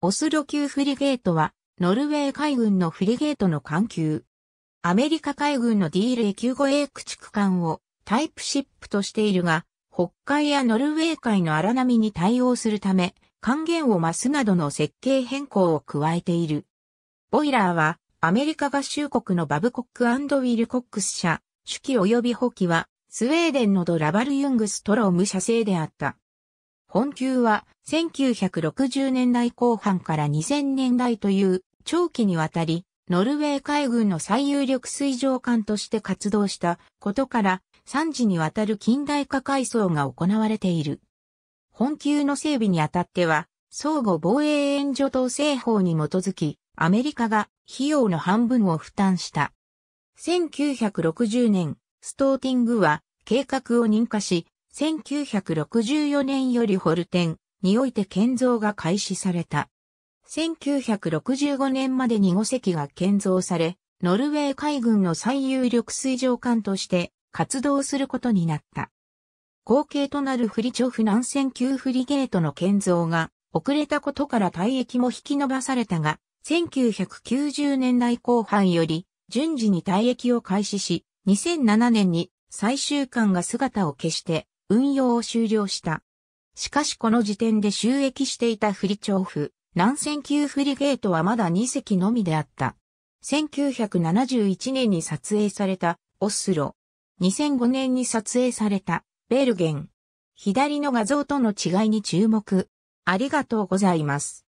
オスロ級フリゲートは、ノルウェー海軍のフリゲートの艦級。アメリカ海軍の d a 9 5 a 駆逐艦をタイプシップとしているが、北海やノルウェー海の荒波に対応するため、還元を増すなどの設計変更を加えている。ボイラーは、アメリカ合衆国のバブコックウィルコックス社、手記及び補記は、スウェーデンのドラバルユングストローム社製であった。本級は1960年代後半から2000年代という長期にわたり、ノルウェー海軍の最有力水上艦として活動したことから3次にわたる近代化改装が行われている。本級の整備にあたっては、相互防衛援助等制法に基づき、アメリカが費用の半分を負担した。1960年、ストーティングは計画を認可し、1964年よりホルテンにおいて建造が開始された。1965年までに5隻が建造され、ノルウェー海軍の最有力水上艦として活動することになった。後継となるフリチョフ南線級フリゲートの建造が遅れたことから退役も引き延ばされたが、1990年代後半より順次に退役を開始し、2007年に最終艦が姿を消して運用を終了した。しかしこの時点で収益していたフリチョフ、南線級フリゲートはまだ2隻のみであった。1971年に撮影されたオスロ。2005年に撮影されたベルゲン。左の画像との違いに注目。ありがとうございます。